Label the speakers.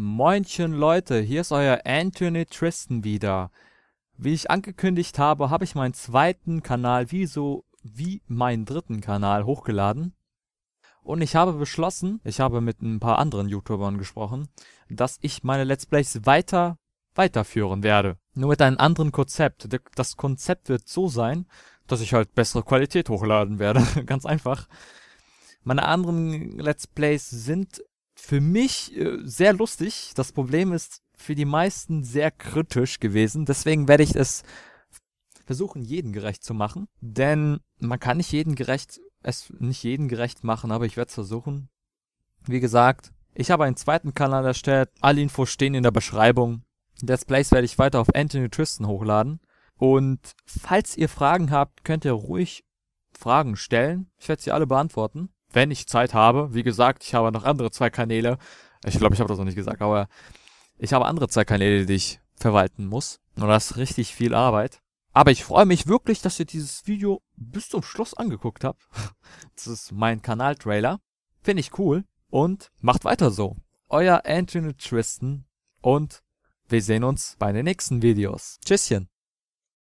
Speaker 1: Moinchen Leute, hier ist euer Anthony Tristan wieder. Wie ich angekündigt habe, habe ich meinen zweiten Kanal wie so wie meinen dritten Kanal hochgeladen. Und ich habe beschlossen, ich habe mit ein paar anderen YouTubern gesprochen, dass ich meine Let's Plays weiter weiterführen werde. Nur mit einem anderen Konzept. Das Konzept wird so sein, dass ich halt bessere Qualität hochladen werde. Ganz einfach. Meine anderen Let's Plays sind für mich äh, sehr lustig. Das Problem ist für die meisten sehr kritisch gewesen. Deswegen werde ich es versuchen, jeden gerecht zu machen. Denn man kann nicht jeden gerecht, es nicht jeden gerecht machen, aber ich werde es versuchen. Wie gesagt, ich habe einen zweiten Kanal erstellt. Alle Infos stehen in der Beschreibung. Das Plays werde ich weiter auf Anthony Tristan hochladen. Und falls ihr Fragen habt, könnt ihr ruhig Fragen stellen. Ich werde sie alle beantworten wenn ich Zeit habe. Wie gesagt, ich habe noch andere zwei Kanäle. Ich glaube, ich habe das noch nicht gesagt, aber ich habe andere zwei Kanäle, die ich verwalten muss. Und das ist richtig viel Arbeit. Aber ich freue mich wirklich, dass ihr dieses Video bis zum Schluss angeguckt habt. Das ist mein Kanal-Trailer. Finde ich cool. Und macht weiter so. Euer Anthony Tristan und wir sehen uns bei den nächsten Videos. Tschüsschen.